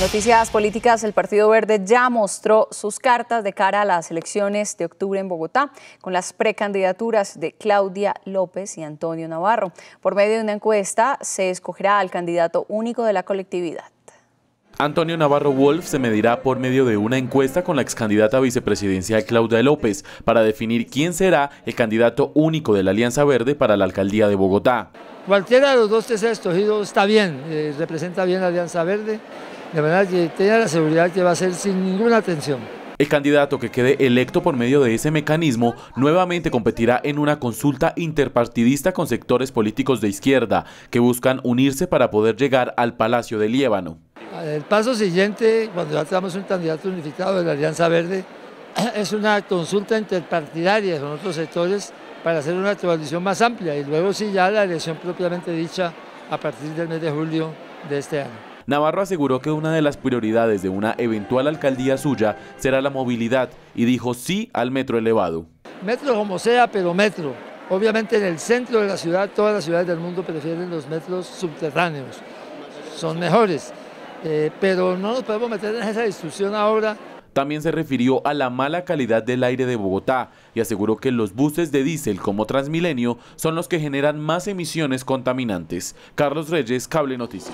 Noticias políticas, el Partido Verde ya mostró sus cartas de cara a las elecciones de octubre en Bogotá, con las precandidaturas de Claudia López y Antonio Navarro. Por medio de una encuesta se escogerá al candidato único de la colectividad. Antonio Navarro Wolf se medirá por medio de una encuesta con la excandidata vicepresidencial Claudia López para definir quién será el candidato único de la Alianza Verde para la alcaldía de Bogotá. Cualquiera de los dos que ha escogido está bien, eh, representa bien la Alianza Verde. De manera que tenga la seguridad que va a ser sin ninguna tensión. El candidato que quede electo por medio de ese mecanismo nuevamente competirá en una consulta interpartidista con sectores políticos de izquierda que buscan unirse para poder llegar al Palacio de Líbano. El paso siguiente, cuando ya tenemos un candidato unificado de la Alianza Verde, es una consulta interpartidaria con otros sectores para hacer una coalición más amplia y luego sí ya la elección propiamente dicha a partir del mes de julio de este año. Navarro aseguró que una de las prioridades de una eventual alcaldía suya será la movilidad y dijo sí al metro elevado. Metro como sea, pero metro. Obviamente en el centro de la ciudad, todas las ciudades del mundo prefieren los metros subterráneos, son mejores. Eh, pero no nos podemos meter en esa discusión ahora también se refirió a la mala calidad del aire de Bogotá y aseguró que los buses de diésel como Transmilenio son los que generan más emisiones contaminantes. Carlos Reyes, Cable Noticias.